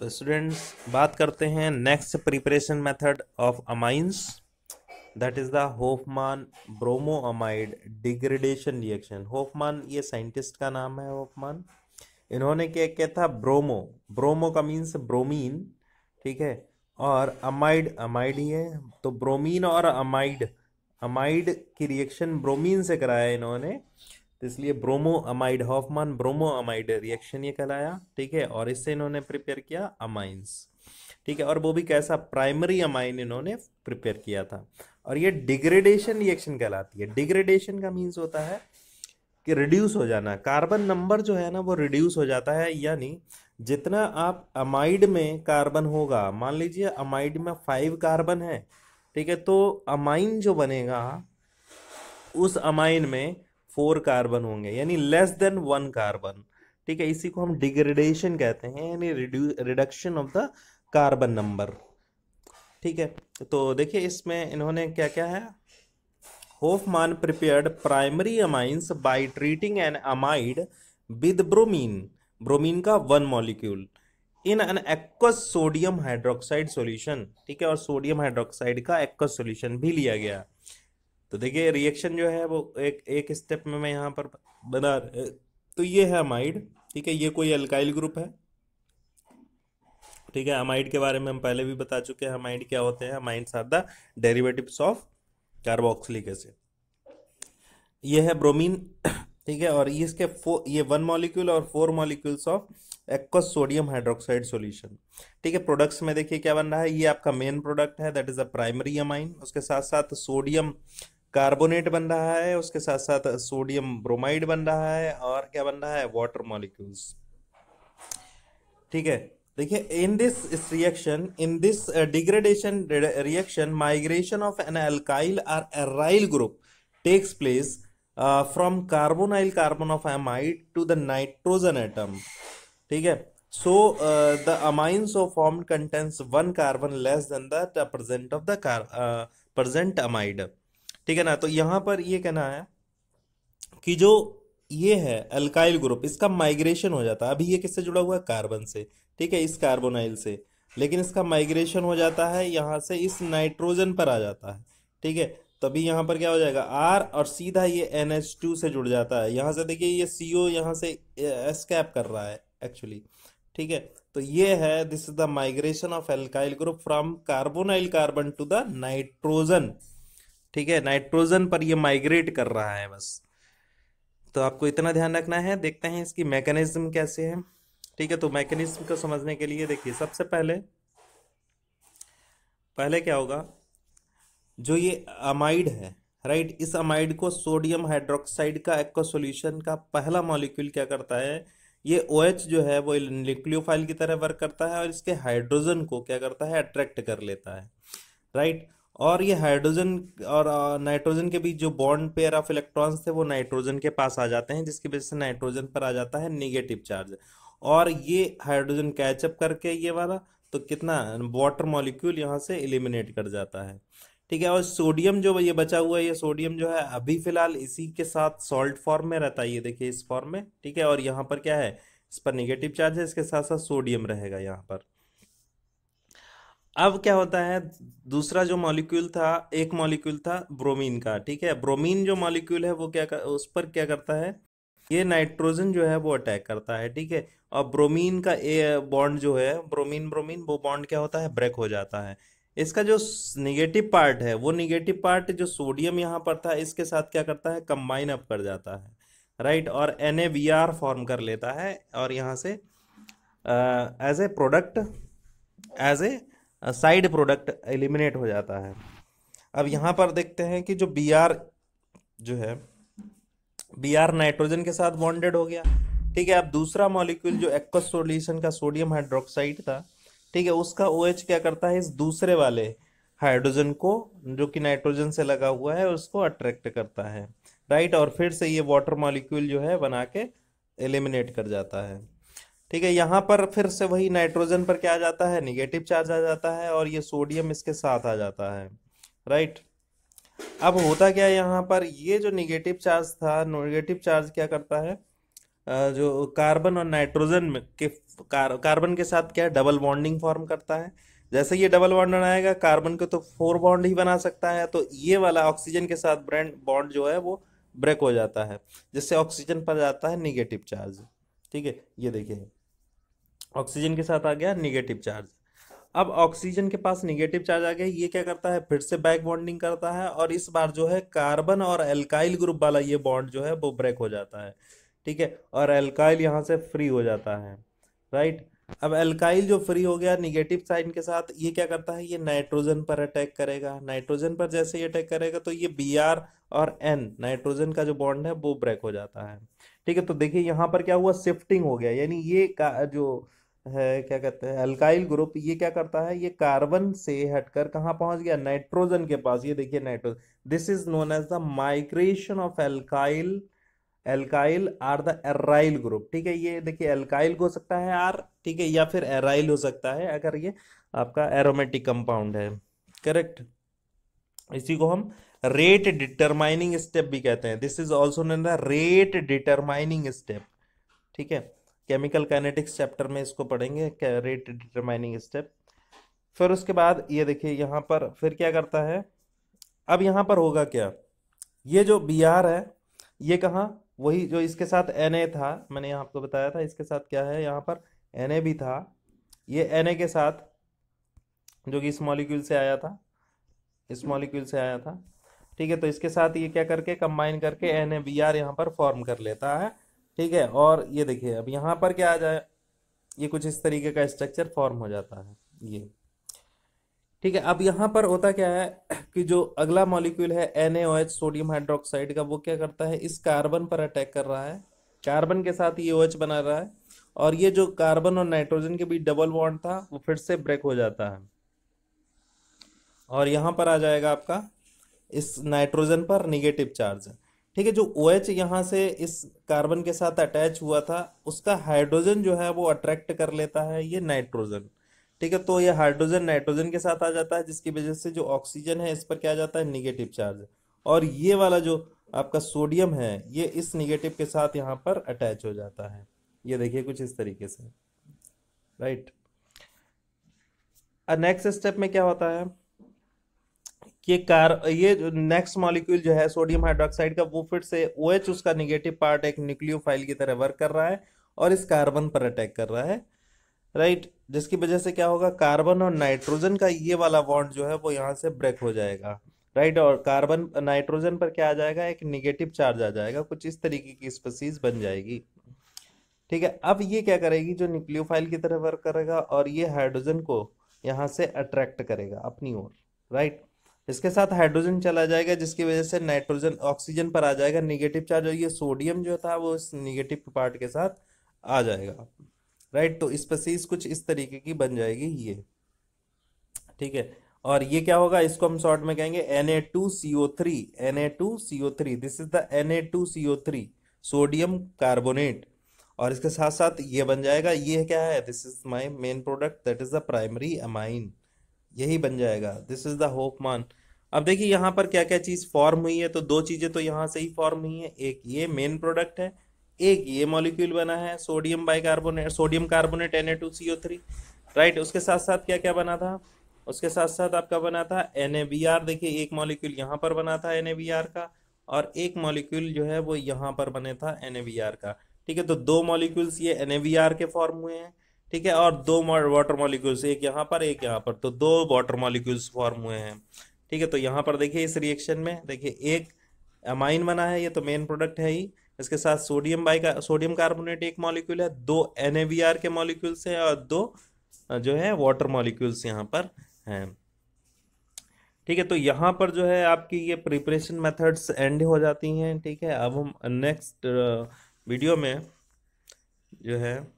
तो स्टूडेंट्स बात करते हैं next preparation method of amines that is the Hofmann bromo amide degradation reaction Hofmann ये साइंटिस्ट का नाम है होफमान इन्होंने क्या किया था ब्रोमो ब्रोमो का मीन्स ब्रोमीन ठीक है और अमाइड अमाइड ही है तो ब्रोमीन और अमाइड अमाइड की रिएक्शन ब्रोमीन से कराया इन्होंने तो इसलिए bromo amide Hofmann bromo amide reaction ये कहलाया ठीक है और इससे इन्होंने प्रिपेयर किया अमाइंस ठीक है और वो भी कैसा प्राइमरी अमाइन इन्होंने प्रिपेयर किया था और ये डिग्रेडेशन रिएक्शन कहलाती है डिग्रेडेशन का मीन्स होता है कि रिड्यूस हो जाना कार्बन नंबर जो है ना वो रिड्यूस हो जाता है यानी जितना आप अमाइड में कार्बन होगा मान लीजिए अमाइड में फाइव कार्बन है ठीक है तो अमाइन जो बनेगा उस अमाइन में फोर कार्बन होंगे यानी लेस देन वन कार्बन ठीक है इसी को हम डिग्रेडेशन कहते हैं यानी reduction of the carbon number ठीक है तो देखिए इसमें इन्होंने क्या क्या है Hofmann prepared primary amines by treating an amide with bromine bromine का one molecule in an aqueous sodium hydroxide solution ठीक है और सोडियम हाइड्रोक्साइड का एक्वस सॉल्यूशन भी लिया गया तो देखिए रिएक्शन जो है वो एक एक स्टेप में मैं यहाँ पर बना तो ये है अमाइड ठीक है ये कोई अल्काइल ग्रुप है ठीक है अमाइड के बारे में हम पहले भी बता चुके हैं अमाइड क्या होते हैं amides are the derivatives of carboxylic acid ये है ब्रोमीन ठीक है और इसके फोर ये वन मॉलिक्यूल और four molecules of aqueous sodium hydroxide solution ठीक है प्रोडक्ट्स में देखिए क्या बन रहा है ये आपका मेन प्रोडक्ट है that is a primary amine उसके साथ साथ सोडियम कार्बोनेट बन रहा है उसके साथ साथ सोडियम ब्रोमाइड बन रहा है और क्या बन रहा है वाटर मॉलिक्यूल्स ठीक है देखिए in this reaction in this degradation reaction migration of an alkyl or aryl group takes place from carbonyl carbon of amide to the nitrogen atom ठीक है so the amine so form formed one carbon less than the present of the present amide ठीक है ना तो यहां पर ये कहना है कि जो ये है अल्काइल ग्रुप इसका माइग्रेशन हो जाता है अभी ये किससे जुड़ा हुआ है कार्बन से ठीक है इस कार्बोनाइल से लेकिन इसका माइग्रेशन हो जाता है यहां से इस नाइट्रोजन पर आ जाता है ठीक है तभी तो यहां पर क्या हो जाएगा आर और सीधा ये एन एच टू से जुड़ जाता है यहां से देखिए ये सी ओ यहां से एस्केप कर रहा है एक्चुअली ठीक है तो ये है this is the migration of alkyl group from carbonyl carbon to the nitrogen ठीक है नाइट्रोजन पर ये माइग्रेट कर रहा है बस तो आपको इतना ध्यान रखना है देखते हैं इसकी मैकेनिज्म कैसे है ठीक है तो मैकेनिज्म को समझने के लिए देखिए सबसे पहले पहले क्या होगा जो ये अमाइड है राइट इस अमाइड को सोडियम हाइड्रोक्साइड का एक्व सोल्यूशन का पहला मॉलिक्यूल क्या करता है ये ओ OH जो है वो न्यूक्लियोफाइल की तरह वर्क करता है और इसके हाइड्रोजन को क्या करता है अट्रैक्ट कर लेता है राइट और ये हाइड्रोजन और नाइट्रोजन के बीच जो बॉन्ड पेयर ऑफ इलेक्ट्रॉन्स थे वो नाइट्रोजन के पास आ जाते हैं जिसकी वजह से नाइट्रोजन पर आ जाता है निगेटिव चार्ज और ये हाइड्रोजन कैचअप करके ये वाला तो कितना वाटर मॉलिक्यूल यहाँ से एलिमिनेट कर जाता है ठीक है और सोडियम जो ये बचा हुआ है ये सोडियम जो है अभी फिलहाल इसी के साथ सॉल्ट फॉर्म में रहता है ये देखिए इस फॉर्म में ठीक है और यहाँ पर क्या है इस पर निगेटिव चार्ज है इसके साथ साथ सोडियम रहेगा यहाँ पर अब क्या होता है दूसरा जो मॉलिक्यूल था एक मॉलिक्यूल था ब्रोमीन का ठीक है ब्रोमीन जो मॉलिक्यूल है वो क्या कर, उस पर क्या करता है ये नाइट्रोजन जो है वो अटैक करता है ठीक है और ब्रोमीन का ए बॉन्ड जो है ब्रोमीन ब्रोमीन वो बॉन्ड क्या होता है ब्रेक हो जाता है इसका जो निगेटिव पार्ट है वो निगेटिव पार्ट जो सोडियम यहाँ पर था इसके साथ क्या करता है कंबाइन अप कर जाता है राइट और एन फॉर्म कर लेता है और यहाँ से as a product as a side product eliminate हो जाता है अब यहाँ पर देखते हैं कि जो बी आर जो है बी आर नाइट्रोजन के साथ बॉन्डेड हो गया ठीक है अब दूसरा मॉलिक्यूल जो एक्वस सोल्यूशन का सोडियम हाइड्रोक्साइड था ठीक है उसका ओ OH क्या करता है इस दूसरे वाले हाइड्रोजन को जो कि नाइट्रोजन से लगा हुआ है उसको अट्रैक्ट करता है राइट और फिर से ये वाटर मॉलिक्यूल जो है बना के एलिमिनेट कर जाता है ठीक है यहाँ पर फिर से वही नाइट्रोजन पर क्या आ जाता है निगेटिव चार्ज आ जाता है और ये सोडियम इसके साथ आ जाता है राइट अब होता क्या है यहाँ पर ये जो निगेटिव चार्ज था निगेटिव चार्ज क्या करता है जो कार्बन और नाइट्रोजन के कार, कार्बन के साथ क्या डबल बॉन्डिंग फॉर्म करता है जैसे ये डबल बॉन्ड बनाएगा कार्बन को तो फोर बॉन्ड ही बना सकता है तो ये वाला ऑक्सीजन के साथ ब्रेंड बॉन्ड जो है वो ब्रेक हो जाता है जिससे ऑक्सीजन पर जाता है निगेटिव चार्ज ठीक है ये देखिए ऑक्सीजन के साथ आ गया निगेटिव चार्ज अब ऑक्सीजन के पास निगेटिव चार्ज आ गया ये क्या करता है फिर से बैक बॉन्डिंग करता है और इस बार जो है कार्बन और एल्काइल ग्रुप वाला ये बॉन्ड जो है वो ब्रेक हो जाता है ठीक है और एल्काइल यहाँ से फ्री हो जाता है राइट अब एल्काइल जो फ्री हो गया निगेटिव साइन के साथ ये क्या करता है ये नाइट्रोजन पर अटैक करेगा नाइट्रोजन पर जैसे ये अटैक करेगा तो ये बी आर और एन नाइट्रोजन का जो बॉन्ड है वो ब्रेक हो जाता है ठीक है तो देखिए यहाँ पर क्या हुआ शिफ्टिंग हो गया यानी ये का जो है क्या कहते हैं अल्काइल ग्रुप ये क्या करता है ये कार्बन से हटकर कहाँ पहुंच गया नाइट्रोजन के पास ये देखिए nitrogen this is known as the migration of alkyl alkyl or the aryl group ठीक है ये देखिए एल्काइल हो सकता है आर ठीक है या फिर एराइल हो सकता है अगर ये आपका एरोमेटिक कंपाउंड है करेक्ट इसी को हम रेट डिटरमाइनिंग स्टेप भी कहते हैं this is also known the rate determining step ठीक है केमिकल काइनेटिक्स चैप्टर में इसको पढ़ेंगे रेट डिटरमाइनिंग स्टेप फिर उसके बाद ये देखिए यहाँ पर फिर क्या करता है अब यहाँ पर होगा क्या ये जो बी आर है ये कहाँ वही जो इसके साथ एन था मैंने यहाँ आपको बताया था इसके साथ क्या है यहाँ पर एन ए भी था ये एन ए के साथ जो कि इस मॉलिक्यूल से आया था इस मॉलिक्यूल से आया था ठीक है तो इसके साथ ये क्या करके कंबाइन करके एन ए बी आर यहाँ पर फॉर्म कर लेता है ठीक है और ये देखिए अब यहाँ पर क्या आ जाए ये कुछ इस तरीके का स्ट्रक्चर फॉर्म हो जाता है ये ठीक है अब यहाँ पर होता क्या है कि जो अगला मॉलिक्यूल है एन सोडियम हाइड्रोक्साइड का वो क्या करता है इस कार्बन पर अटैक कर रहा है कार्बन के साथ ये OH बना रहा है और ये जो कार्बन और नाइट्रोजन के बीच डबल बॉन्ड था वो फिर से ब्रेक हो जाता है और यहाँ पर आ जाएगा आपका इस नाइट्रोजन पर निगेटिव चार्ज ठीक है जो ओ OH यहाँ से इस कार्बन के साथ अटैच हुआ था उसका हाइड्रोजन जो है वो अट्रैक्ट कर लेता है ये नाइट्रोजन ठीक है तो ये हाइड्रोजन नाइट्रोजन के साथ आ जाता है जिसकी वजह से जो ऑक्सीजन है इस पर क्या आ जाता है निगेटिव चार्ज और ये वाला जो आपका सोडियम है ये इस निगेटिव के साथ यहाँ पर अटैच हो जाता है ये देखिए कुछ इस तरीके से राइट नेक्स्ट स्टेप में क्या होता है ये कार ये नेक्स्ट मॉलिक्यूल जो है सोडियम हाइड्रोक्साइड का वो फिर से ओ OH उसका निगेटिव पार्ट एक न्यूक्लियो की तरह वर्क कर रहा है और इस कार्बन पर अटैक कर रहा है राइट जिसकी वजह से क्या होगा कार्बन और नाइट्रोजन का ये वाला बॉन्ड जो है वो यहाँ से ब्रेक हो जाएगा राइट और कार्बन नाइट्रोजन पर क्या आ जाएगा एक निगेटिव चार्ज आ जाएगा कुछ इस तरीके की स्पेसीज बन जाएगी ठीक है अब ये क्या करेगी जो न्यूक्लियोफाइल की तरह वर्क करेगा और ये हाइड्रोजन को यहाँ से अट्रैक्ट करेगा अपनी ओर राइट इसके साथ हाइड्रोजन चला जाएगा जिसकी वजह से नाइट्रोजन ऑक्सीजन पर आ जाएगा निगेटिव चार्ज और ये सोडियम जो था वो इस निगेटिव पार्ट के साथ आ जाएगा राइट तो स्पीसीज कुछ इस तरीके की बन जाएगी ये ठीक है और ये क्या होगा इसको हम शॉर्ट में कहेंगे N A two C O three N A two C O three this is the N A two C O three sodium carbonate और इसके साथ साथ ये बन जाएगा ये क्या है this is my main product that is the primary amine यही बन जाएगा दिस इज द होप मान अब देखिए यहाँ पर क्या क्या चीज़ फॉर्म हुई है तो दो चीज़ें तो यहाँ से ही फॉर्म हुई है एक ये मेन प्रोडक्ट है एक ये मॉलिक्यूल बना है sodium bicarbonate sodium carbonate N two three right उसके साथ साथ क्या क्या बना था उसके साथ साथ आपका बना था एन देखिए एक मॉलिक्यूल यहाँ पर बना था एन का और एक मॉलिक्यूल जो है वो यहाँ पर बने था एन का ठीक है तो दो मॉलिक्यूल्स ये एन के फॉर्म हुए हैं ठीक है और दो वाटर मॉलिक्यूल्स एक यहाँ पर एक यहाँ पर तो दो वाटर मॉलिक्यूल्स फॉर्म हुए हैं ठीक है तो यहाँ पर देखिए इस रिएक्शन में देखिए एक अमाइन बना है ये तो मेन प्रोडक्ट है ही इसके साथ सोडियम बाई का सोडियम कार्बोनेट एक मॉलिक्यूल है दो एन के मॉलिक्यूल्स हैं और दो जो है वाटर मॉलिक्यूल्स यहाँ पर हैं ठीक है तो यहाँ पर जो है आपकी ये प्रिपरेशन मेथड्स एंड हो जाती हैं ठीक है अब हम नेक्स्ट वीडियो में जो है